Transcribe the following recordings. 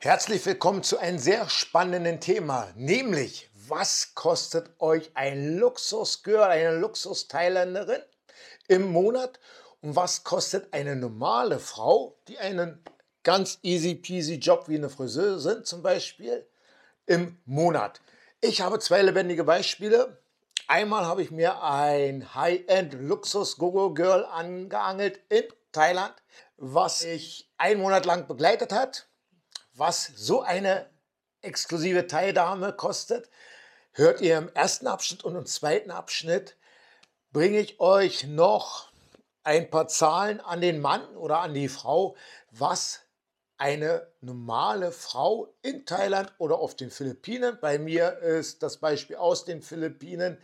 Herzlich willkommen zu einem sehr spannenden Thema, nämlich was kostet euch ein Luxusgirl, eine Luxus-Thailänderin im Monat und was kostet eine normale Frau, die einen ganz easy peasy Job wie eine Friseurin zum Beispiel im Monat. Ich habe zwei lebendige Beispiele. Einmal habe ich mir ein High-End Luxus Gogo Girl angeangelt in Thailand, was ich einen Monat lang begleitet hat was so eine exklusive Teilnahme kostet, hört ihr im ersten Abschnitt und im zweiten Abschnitt bringe ich euch noch ein paar Zahlen an den Mann oder an die Frau, was eine normale Frau in Thailand oder auf den Philippinen, bei mir ist das Beispiel aus den Philippinen,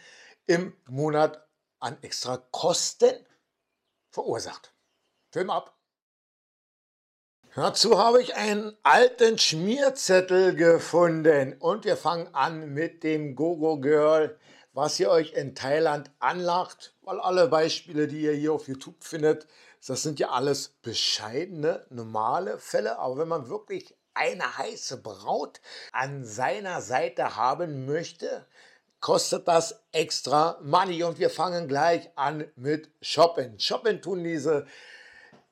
im Monat an extra Kosten verursacht. Film ab. Dazu habe ich einen alten Schmierzettel gefunden und wir fangen an mit dem Gogo Girl, was ihr euch in Thailand anlacht, weil alle Beispiele, die ihr hier auf YouTube findet, das sind ja alles bescheidene, normale Fälle, aber wenn man wirklich eine heiße Braut an seiner Seite haben möchte, kostet das extra Money und wir fangen gleich an mit Shoppen. Shoppen tun diese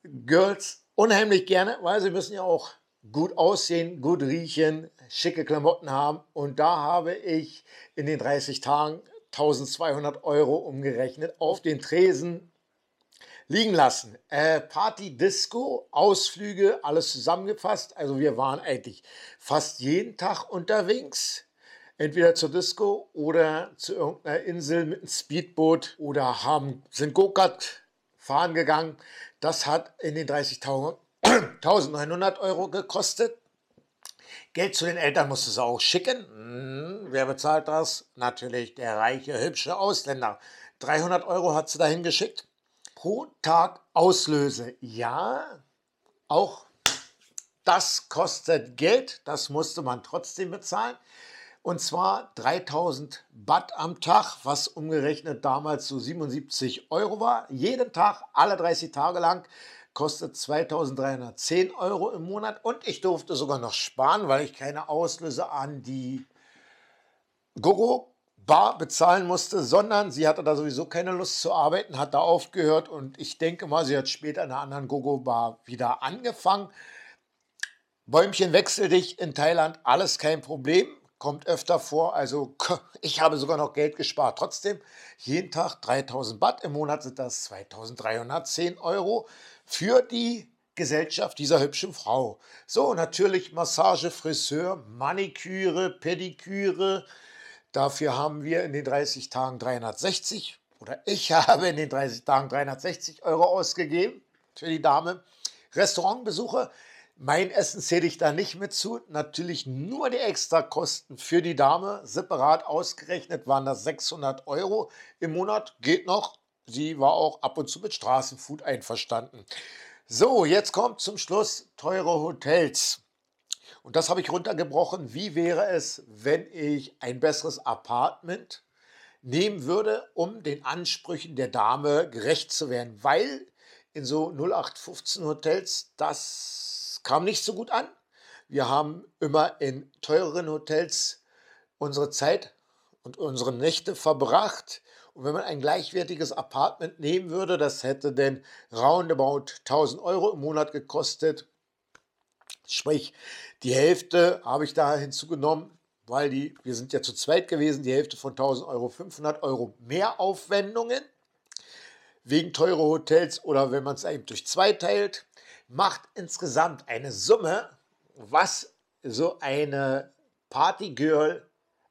Girls unheimlich gerne, weil sie müssen ja auch gut aussehen, gut riechen, schicke Klamotten haben. Und da habe ich in den 30 Tagen 1200 Euro umgerechnet auf den Tresen liegen lassen. Äh, Party, Disco, Ausflüge, alles zusammengefasst. Also wir waren eigentlich fast jeden Tag unterwegs. Entweder zur Disco oder zu irgendeiner Insel mit einem Speedboot oder haben, sind Go-Kart fahren gegangen. Das hat in den 30.000 1900 Euro gekostet. Geld zu den Eltern musste du auch schicken. Hm, wer bezahlt das? Natürlich der reiche, hübsche Ausländer. 300 Euro hat sie dahin geschickt. Pro Tag Auslöse. Ja, auch das kostet Geld. Das musste man trotzdem bezahlen. Und zwar 3000 Watt am Tag, was umgerechnet damals so 77 Euro war. Jeden Tag, alle 30 Tage lang kostet 2310 Euro im Monat und ich durfte sogar noch sparen, weil ich keine Auslöse an die Gogo bar bezahlen musste, sondern sie hatte da sowieso keine Lust zu arbeiten, hat da aufgehört und ich denke mal, sie hat später in einer anderen Gogo bar wieder angefangen. Bäumchen wechsel dich in Thailand, alles kein Problem kommt öfter vor. Also ich habe sogar noch Geld gespart. Trotzdem, jeden Tag 3000 Watt, im Monat sind das 2310 Euro für die Gesellschaft dieser hübschen Frau. So, natürlich Massage, Friseur, Maniküre, Pediküre. Dafür haben wir in den 30 Tagen 360 oder ich habe in den 30 Tagen 360 Euro ausgegeben für die Dame. Restaurantbesuche mein Essen zähle ich da nicht mit zu. Natürlich nur die Extrakosten für die Dame. Separat ausgerechnet waren das 600 Euro im Monat. Geht noch. Sie war auch ab und zu mit Straßenfood einverstanden. So, jetzt kommt zum Schluss teure Hotels. Und das habe ich runtergebrochen. Wie wäre es, wenn ich ein besseres Apartment nehmen würde, um den Ansprüchen der Dame gerecht zu werden? Weil in so 0815 Hotels das kam nicht so gut an. Wir haben immer in teureren Hotels unsere Zeit und unsere Nächte verbracht. Und wenn man ein gleichwertiges Apartment nehmen würde, das hätte denn roundabout 1000 Euro im Monat gekostet. Sprich, die Hälfte habe ich da hinzugenommen, weil die, wir sind ja zu zweit gewesen, die Hälfte von 1000 Euro, 500 Euro Mehraufwendungen wegen teurer Hotels oder wenn man es eben durch zwei teilt macht insgesamt eine Summe, was so eine Partygirl,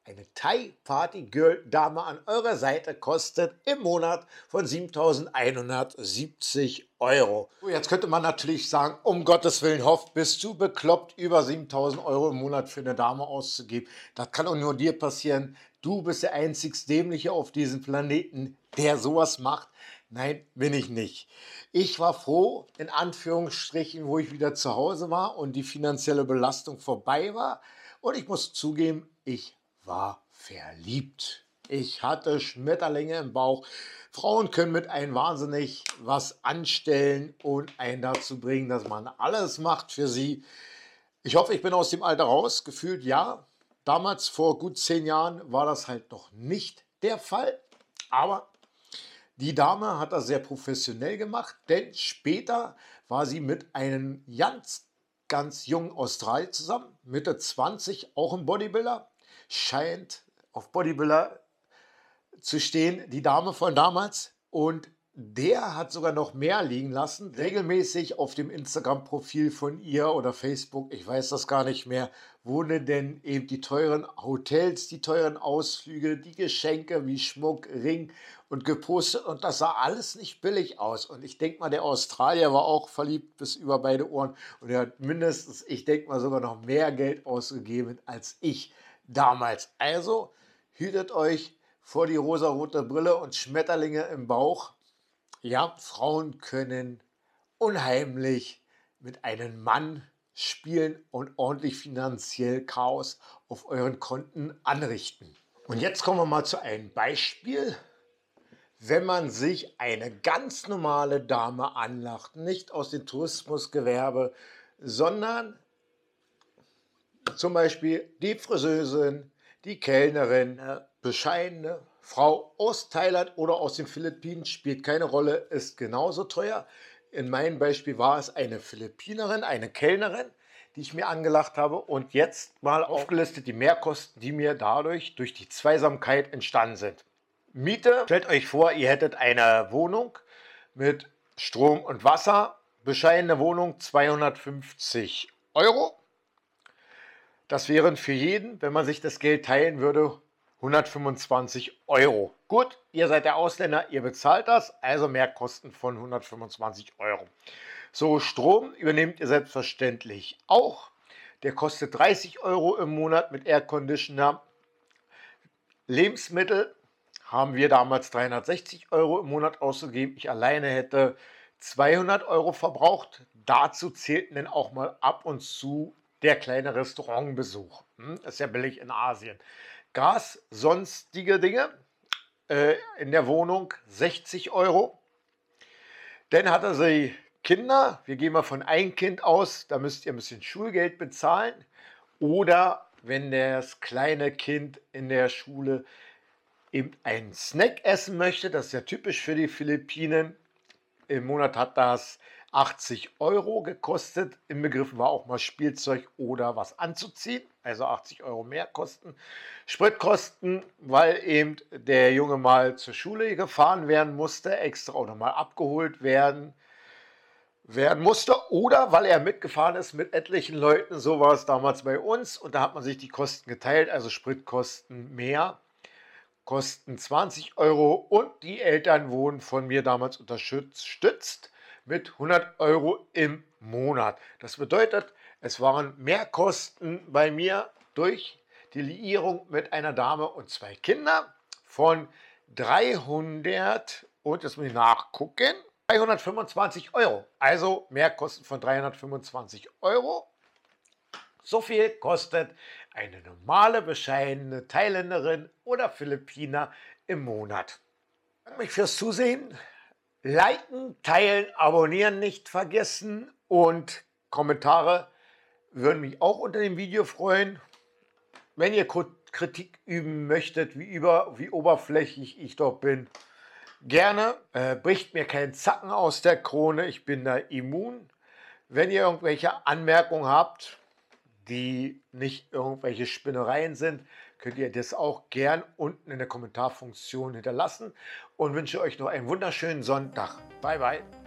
eine Thai-Partygirl-Dame an eurer Seite kostet im Monat von 7.170 Euro. Jetzt könnte man natürlich sagen, um Gottes Willen, Hoff, bist du bekloppt, über 7.000 Euro im Monat für eine Dame auszugeben. Das kann auch nur dir passieren. Du bist der einzig Dämliche auf diesem Planeten, der sowas macht. Nein, bin ich nicht. Ich war froh, in Anführungsstrichen, wo ich wieder zu Hause war und die finanzielle Belastung vorbei war. Und ich muss zugeben, ich war verliebt. Ich hatte Schmetterlinge im Bauch. Frauen können mit einem wahnsinnig was anstellen und einen dazu bringen, dass man alles macht für sie. Ich hoffe, ich bin aus dem Alter raus. Gefühlt ja. Damals, vor gut zehn Jahren, war das halt noch nicht der Fall. Aber die Dame hat das sehr professionell gemacht, denn später war sie mit einem ganz, ganz jungen Australier zusammen, Mitte 20, auch ein Bodybuilder, scheint auf Bodybuilder zu stehen, die Dame von damals. Und der hat sogar noch mehr liegen lassen. Regelmäßig auf dem Instagram-Profil von ihr oder Facebook, ich weiß das gar nicht mehr, wurden ne denn eben die teuren Hotels, die teuren Ausflüge, die Geschenke wie Schmuck, Ring und gepostet. Und das sah alles nicht billig aus. Und ich denke mal, der Australier war auch verliebt bis über beide Ohren. Und er hat mindestens, ich denke mal, sogar noch mehr Geld ausgegeben als ich damals. Also hütet euch vor die rosarote Brille und Schmetterlinge im Bauch ja, Frauen können unheimlich mit einem Mann spielen und ordentlich finanziell Chaos auf euren Konten anrichten. Und jetzt kommen wir mal zu einem Beispiel. Wenn man sich eine ganz normale Dame anlacht, nicht aus dem Tourismusgewerbe, sondern zum Beispiel die Friseusin, die Kellnerin, bescheidene, Frau aus Thailand oder aus den Philippinen spielt keine Rolle, ist genauso teuer. In meinem Beispiel war es eine Philippinerin, eine Kellnerin, die ich mir angelacht habe und jetzt mal aufgelistet die Mehrkosten, die mir dadurch durch die Zweisamkeit entstanden sind. Miete, stellt euch vor, ihr hättet eine Wohnung mit Strom und Wasser, bescheidene Wohnung 250 Euro. Das wären für jeden, wenn man sich das Geld teilen würde, 125 Euro. Gut, ihr seid der Ausländer, ihr bezahlt das, also mehr Kosten von 125 Euro. So, Strom übernehmt ihr selbstverständlich auch. Der kostet 30 Euro im Monat mit Air Conditioner. Lebensmittel haben wir damals 360 Euro im Monat ausgegeben. Ich alleine hätte 200 Euro verbraucht. Dazu zählten denn auch mal ab und zu der kleine Restaurantbesuch. Hm, ist ja billig in Asien. Gas, sonstige Dinge äh, in der Wohnung 60 Euro. Dann hatte sie Kinder, wir gehen mal von ein Kind aus, da müsst ihr ein bisschen Schulgeld bezahlen. Oder wenn das kleine Kind in der Schule eben einen Snack essen möchte, das ist ja typisch für die Philippinen. Im Monat hat das 80 Euro gekostet. Im Begriff war auch mal Spielzeug oder was anzuziehen, also 80 Euro mehr Kosten. Spritkosten, weil eben der Junge mal zur Schule gefahren werden musste, extra auch nochmal abgeholt werden werden musste oder weil er mitgefahren ist mit etlichen Leuten. So war es damals bei uns und da hat man sich die Kosten geteilt, also Spritkosten mehr kosten 20 Euro und die Eltern wurden von mir damals unterstützt mit 100 Euro im Monat. Das bedeutet, es waren Mehrkosten bei mir durch die Liierung mit einer Dame und zwei Kindern von 300 und jetzt muss ich nachgucken. 325 Euro. Also Mehrkosten von 325 Euro. So viel kostet eine normale, bescheidene Thailänderin oder Philippiner im Monat. Ich danke mich fürs Zusehen. Liken, teilen, abonnieren nicht vergessen und Kommentare würden mich auch unter dem Video freuen. Wenn ihr Kritik üben möchtet, wie, über, wie oberflächlich ich doch bin, gerne. Äh, bricht mir keinen Zacken aus der Krone, ich bin da immun. Wenn ihr irgendwelche Anmerkungen habt, die nicht irgendwelche Spinnereien sind, könnt ihr das auch gern unten in der Kommentarfunktion hinterlassen und wünsche euch noch einen wunderschönen Sonntag. Bye, bye.